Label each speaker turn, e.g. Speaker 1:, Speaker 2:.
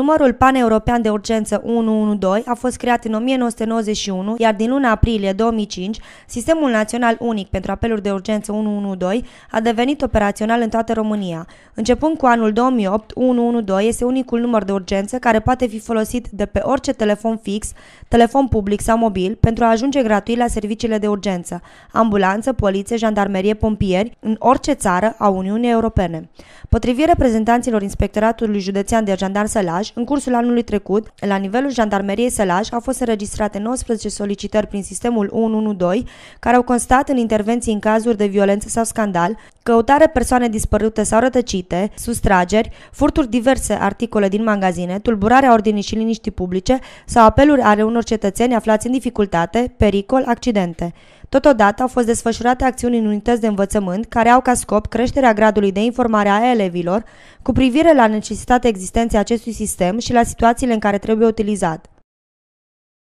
Speaker 1: Numărul paneuropean de urgență 112 a fost creat în 1991, iar din luna aprilie 2005, Sistemul Național Unic pentru Apeluri de Urgență 112 a devenit operațional în toată România. Începând cu anul 2008, 112 este unicul număr de urgență care poate fi folosit de pe orice telefon fix, telefon public sau mobil pentru a ajunge gratuit la serviciile de urgență, ambulanță, poliție, jandarmerie, pompieri, în orice țară a Uniunii Europene. Potrivit reprezentanților Inspectoratului Județean de Jandar Sălaj, Sălaj, în cursul anului trecut, la nivelul Jandarmeriei Sălaj au fost înregistrate 19 solicitări prin sistemul 112, care au constat în intervenții în cazuri de violență sau scandal, căutare persoane dispărute sau rătăcite, sustrageri, furturi diverse articole din magazine, tulburarea ordinii și liniștii publice sau apeluri ale unor cetățeni aflați în dificultate, pericol, accidente. Totodată au fost desfășurate acțiuni în unități de învățământ care au ca scop creșterea gradului de informare a elevilor cu privire la necesitatea existenței acestui sistem și la situațiile în care trebuie utilizat.